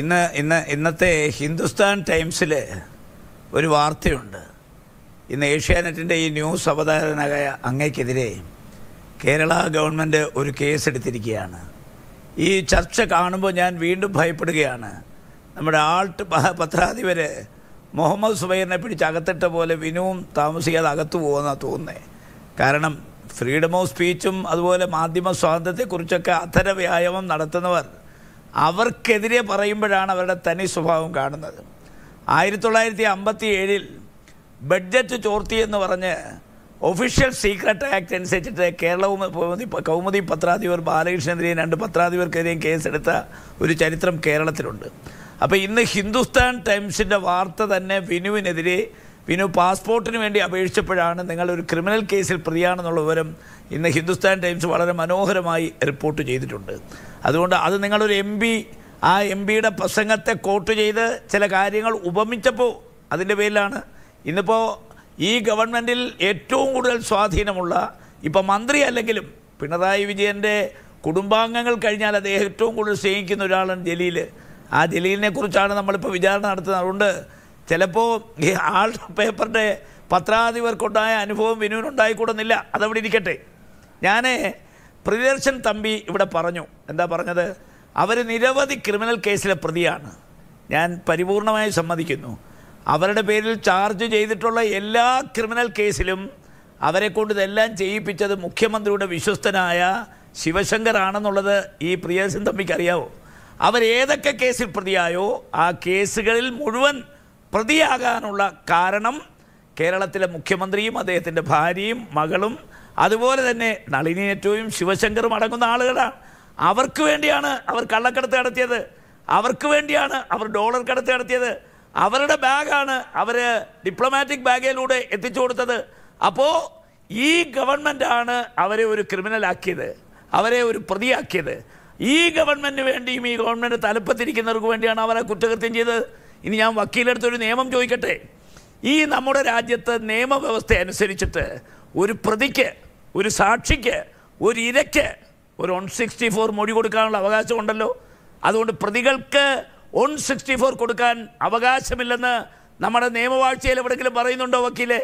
ഇന്ന് ഇന്ന് ഇന്നത്തെ ഹിന്ദുസ്ഥാൻ ടൈംസിൽ ഒരു വാർത്തയുണ്ട് ഇന്ന് ഏഷ്യാനെറ്റിൻ്റെ ഈ ന്യൂസ് അവതാരനായ അങ്ങയ്ക്കെതിരെ കേരള ഗവൺമെൻറ് ഒരു കേസെടുത്തിരിക്കുകയാണ് ഈ ചർച്ച കാണുമ്പോൾ ഞാൻ വീണ്ടും ഭയപ്പെടുകയാണ് നമ്മുടെ ആൾട്ട് പത്രാധിപർ മുഹമ്മദ് സുബൈറിനെ പിടിച്ച് അകത്തിട്ട പോലെ വിനുവും താമസിക്കാതെ അകത്തു പോകുമെന്നാണ് തോന്നുന്നത് കാരണം ഫ്രീഡം ഓഫ് സ്പീച്ചും അതുപോലെ മാധ്യമ സ്വാതന്ത്ര്യത്തെക്കുറിച്ചൊക്കെ അധര വ്യായാമം നടത്തുന്നവർ അവർക്കെതിരെ പറയുമ്പോഴാണ് അവരുടെ തനി സ്വഭാവം കാണുന്നത് ആയിരത്തി തൊള്ളായിരത്തി അമ്പത്തി ഏഴിൽ ബഡ്ജറ്റ് ചോർത്തി എന്ന് പറഞ്ഞ് ഒഫീഷ്യൽ സീക്രട്ട് ആക്ട് അനുസരിച്ചിട്ട് കേരളവും കൗമുദി പത്രാധിപർ ബാലകൃഷ്ണനെതിരെയും രണ്ട് പത്രാധിപർക്കെതിരെയും കേസെടുത്ത ഒരു ചരിത്രം കേരളത്തിലുണ്ട് അപ്പോൾ ഇന്ന് ഹിന്ദുസ്ഥാൻ ടൈംസിൻ്റെ വാർത്ത തന്നെ വിനുവിനെതിരെ വിനു പാസ്പോർട്ടിന് വേണ്ടി അപേക്ഷിച്ചപ്പോഴാണ് നിങ്ങൾ ഒരു ക്രിമിനൽ കേസിൽ പ്രതിയാണെന്നുള്ള വിവരം ഇന്ന് ഹിന്ദുസ്ഥാൻ ടൈംസ് വളരെ മനോഹരമായി റിപ്പോർട്ട് ചെയ്തിട്ടുണ്ട് അതുകൊണ്ട് അത് നിങ്ങളൊരു എം പി ആ എം പിയുടെ പ്രസംഗത്തെ കോട്ട് ചെയ്ത് ചില കാര്യങ്ങൾ ഉപമിച്ചപ്പോൾ അതിൻ്റെ പേരിലാണ് ഇന്നിപ്പോൾ ഈ ഗവൺമെൻറ്റിൽ ഏറ്റവും കൂടുതൽ സ്വാധീനമുള്ള ഇപ്പോൾ മന്ത്രി അല്ലെങ്കിലും പിണറായി വിജയൻ്റെ കുടുംബാംഗങ്ങൾ കഴിഞ്ഞാൽ അദ്ദേഹം ഏറ്റവും കൂടുതൽ സ്നേഹിക്കുന്ന ഒരാളാണ് ജലീൽ ആ ജലീലിനെ കുറിച്ചാണ് നമ്മളിപ്പോൾ വിചാരണ നടത്തുന്നത് അതുകൊണ്ട് ചിലപ്പോൾ ഈ ആൾ പേപ്പറിൻ്റെ പത്രാധിപർക്കുണ്ടായ അനുഭവം വിനുവിനുണ്ടായിക്കൂടുന്നില്ല അതവിടെ ഇരിക്കട്ടെ ഞാൻ പ്രിയദർശൻ തമ്പി ഇവിടെ പറഞ്ഞു എന്താ പറഞ്ഞത് അവർ നിരവധി ക്രിമിനൽ കേസിലെ പ്രതിയാണ് ഞാൻ പരിപൂർണമായി സമ്മതിക്കുന്നു അവരുടെ പേരിൽ ചാർജ് ചെയ്തിട്ടുള്ള എല്ലാ ക്രിമിനൽ കേസിലും അവരെ കൊണ്ട് ഇതെല്ലാം ചെയ്യിപ്പിച്ചത് മുഖ്യമന്ത്രിയുടെ വിശ്വസ്തനായ ശിവശങ്കർ ആണെന്നുള്ളത് ഈ പ്രിയദർശൻ തമ്പിക്ക് അറിയാവോ അവരേതൊക്കെ കേസിൽ പ്രതിയായോ ആ കേസുകളിൽ മുഴുവൻ പ്രതിയാകാനുള്ള കാരണം കേരളത്തിലെ മുഖ്യമന്ത്രിയും അദ്ദേഹത്തിൻ്റെ ഭാര്യയും മകളും അതുപോലെ തന്നെ നളിനി ശിവശങ്കറും അടങ്ങുന്ന ആളുകളാണ് അവർക്ക് വേണ്ടിയാണ് അവർ കള്ളക്കടത്ത് നടത്തിയത് അവർക്ക് വേണ്ടിയാണ് അവർ ഡോളർ കടത്ത് നടത്തിയത് അവരുടെ ബാഗാണ് അവർ ഡിപ്ലോമാറ്റിക് ബാഗിലൂടെ എത്തിച്ചു കൊടുത്തത് അപ്പോൾ ഈ ഗവൺമെൻറ്റാണ് അവരെ ഒരു ക്രിമിനൽ ആക്കിയത് അവരെ ഒരു പ്രതിയാക്കിയത് ഈ ഗവൺമെൻറ്റിന് വേണ്ടിയും ഈ ഗവൺമെൻറ് തലപ്പത്തിരിക്കുന്നവർക്ക് വേണ്ടിയാണ് അവരെ കുറ്റകൃത്യം ചെയ്തത് ഇനി ഞാൻ വക്കീലെടുത്തൊരു നിയമം ചോദിക്കട്ടെ ഈ നമ്മുടെ രാജ്യത്ത് നിയമവ്യവസ്ഥ അനുസരിച്ചിട്ട് ഒരു പ്രതിക്ക് ഒരു സാക്ഷിക്ക് ഒരു ഇരയ്ക്ക് ഒരു വൺ സിക്സ്റ്റി ഫോർ മൊഴി കൊടുക്കാനുള്ള അവകാശമുണ്ടല്ലോ അതുകൊണ്ട് പ്രതികൾക്ക് വൺ സിക്സ്റ്റി ഫോർ കൊടുക്കാൻ അവകാശമില്ലെന്ന് നമ്മുടെ നിയമവാഴ്ചയിൽ എവിടെയെങ്കിലും പറയുന്നുണ്ടോ വക്കീലെ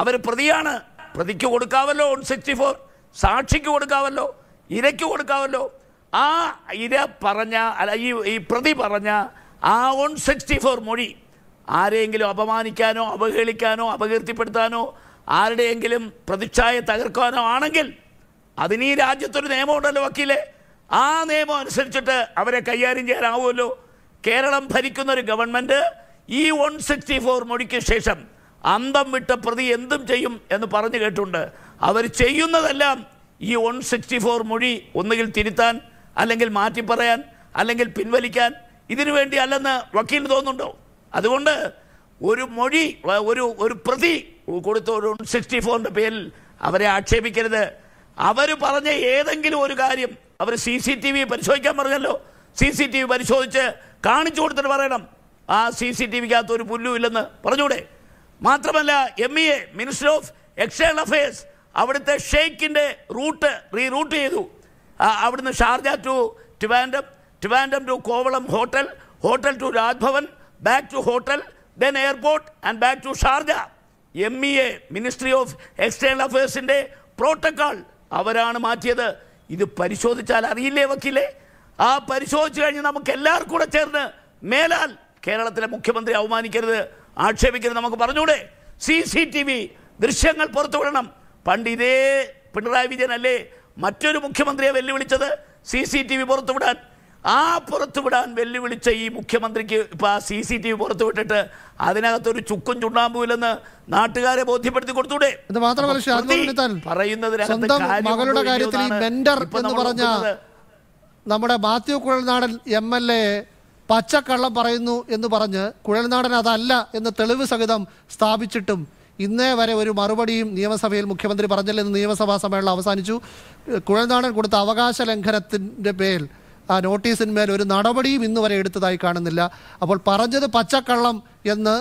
അവർ പ്രതിയാണ് പ്രതിക്ക് കൊടുക്കാവല്ലോ വൺ സിക്സ്റ്റി ഫോർ സാക്ഷിക്ക് കൊടുക്കാവല്ലോ ഇരയ്ക്ക് കൊടുക്കാവല്ലോ ആ ഇര പറഞ്ഞ അല്ല ഈ പ്രതി പറഞ്ഞ ആ വൺ സിക്സ്റ്റി ഫോർ മൊഴി ആരെയെങ്കിലും അപമാനിക്കാനോ അവഹേളിക്കാനോ അപകീർത്തിപ്പെടുത്താനോ ആരുടെയെങ്കിലും പ്രതിച്ഛായ തകർക്കാനോ ആണെങ്കിൽ അതിന് ഈ രാജ്യത്തൊരു നിയമമുണ്ടല്ലോ വക്കീലെ ആ നിയമം അനുസരിച്ചിട്ട് അവരെ കൈകാര്യം ചെയ്യാനാവുമല്ലോ കേരളം ഭരിക്കുന്ന ഒരു ഗവൺമെൻറ് ഈ വൺ സിക്സ്റ്റി ഫോർ മൊഴിക്ക് ശേഷം അന്തം വിട്ട പ്രതി എന്തും ചെയ്യും എന്ന് പറഞ്ഞു കേട്ടുണ്ട് അവർ ചെയ്യുന്നതെല്ലാം ഈ വൺ സിക്സ്റ്റി ഫോർ മൊഴി ഒന്നുകിൽ തിരുത്താൻ അല്ലെങ്കിൽ മാറ്റി പറയാൻ അല്ലെങ്കിൽ പിൻവലിക്കാൻ ഇതിനു വേണ്ടി അല്ലെന്ന് വക്കീൽ തോന്നുന്നുണ്ടോ അതുകൊണ്ട് ഒരു മൊഴി ഒരു ഒരു പ്രതി കൊടുത്ത ഒരു സിക്സ്റ്റി ഫോറിൻ്റെ പേരിൽ അവരെ ആക്ഷേപിക്കരുത് അവർ പറഞ്ഞ ഏതെങ്കിലും ഒരു കാര്യം അവർ സി സി ടി വി പരിശോധിക്കാൻ പറഞ്ഞല്ലോ സി സി ടി വി പരിശോധിച്ച് കാണിച്ചു കൊടുത്തിട്ട് പറയണം ആ സി സി ടി വിക്കകത്ത് ഒരു പുല്ലും ഇല്ലെന്ന് പറഞ്ഞൂടെ മാത്രമല്ല M E A minister of external affairs അവിടുത്തെ ഷെയ്ഖിൻ്റെ റൂട്ട് റീറൂട്ട് ചെയ്തു അവിടുന്ന് Sharjah to Trivandrum Trivandrum to Kovalam hotel hotel to Raj Bhavan back to hotel, then airport, and back to Sharjah. M E A ministry of external അഫയേഴ്സിൻ്റെ പ്രോട്ടോക്കോൾ അവരാണ് മാറ്റിയത് ഇത് പരിശോധിച്ചാൽ അറിയില്ലേ വക്കീലെ ആ പരിശോധിച്ച് കഴിഞ്ഞ് നമുക്ക് എല്ലാവർക്കും കൂടെ ചേർന്ന് മേലാൽ കേരളത്തിലെ മുഖ്യമന്ത്രി അവമാനിക്കരുത് ആക്ഷേപിക്കരുത് നമുക്ക് പറഞ്ഞൂടെ സി സി ടി വി ദൃശ്യങ്ങൾ പുറത്തുവിടണം പണ്ട് ഇതേ പിണറായി വിജയൻ അല്ലേ മറ്റൊരു മുഖ്യമന്ത്രിയെ വെല്ലുവിളിച്ചത് സി സി ടി വി പുറത്തുവിടാൻ ആ പുറത്തുവിടാൻ വെല്ലുവിളിച്ച ഈ മുഖ്യമന്ത്രിക്ക് ഇപ്പോൾ ആ സി സി ടി വി പുറത്തുവിട്ടിട്ട് അതിനകത്തൊരു ചുക്കും ചുണ്ണാമ്പുമില്ലെന്ന് നാട്ടുകാരെ ബോധ്യപ്പെടുത്തി കൊടുത്തൂടെ ഇത് മാത്രമല്ല പറയുന്നതിനകത്ത് കാര്യത്തിൽ മെന്റർ എന്ന് പറഞ്ഞ നമ്മുടെ Mathew Kuzhalnadan M L A പച്ചക്കള്ളം പറയുന്നു എന്ന് പറഞ്ഞ് കുഴൽനാടൻ അതല്ല എന്ന് തെളിവ് സഹിതം സ്ഥാപിച്ചിട്ടും ഇന്നേ വരെ ഒരു മറുപടിയും നിയമസഭയിൽ മുഖ്യമന്ത്രി പറഞ്ഞില്ലെന്ന് നിയമസഭാ സമ്മേളനം അവസാനിച്ചു കുഴൽനാടൻ കൊടുത്ത അവകാശ ലംഘനത്തിൻ്റെ പേരിൽ ആ നോട്ടീസിന്മേൽ ഒരു നടപടിയും ഇന്ന് വരെ എടുത്തതായി കാണുന്നില്ല അപ്പോൾ പറഞ്ഞത് പച്ചക്കള്ളം എന്ന്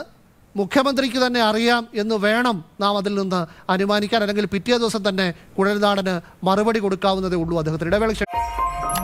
മുഖ്യമന്ത്രിക്ക് തന്നെ അറിയാം എന്ന് വേണം നാം അതിൽ നിന്ന് അനുമാനിക്കാൻ അല്ലെങ്കിൽ പിറ്റേ ദിവസം തന്നെ കുഴൽനാടന് മറുപടി കൊടുക്കാവുന്നതേ ഉള്ളൂ അദ്ദേഹത്തിന് ഇടവേള